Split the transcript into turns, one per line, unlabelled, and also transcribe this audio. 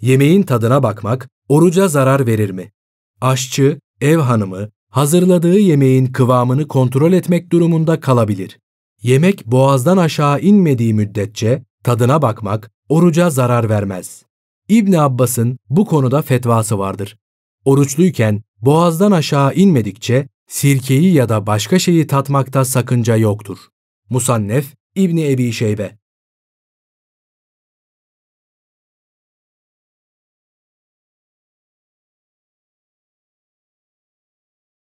Yemeğin tadına bakmak oruca zarar verir mi? Aşçı, ev hanımı hazırladığı yemeğin kıvamını kontrol etmek durumunda kalabilir. Yemek boğazdan aşağı inmediği müddetçe tadına bakmak oruca zarar vermez. İbn Abbas'ın bu konuda fetvası vardır. Oruçluyken boğazdan aşağı inmedikçe sirkeyi ya da başka şeyi tatmakta sakınca yoktur. Musannef
İbni Ebi Şeybe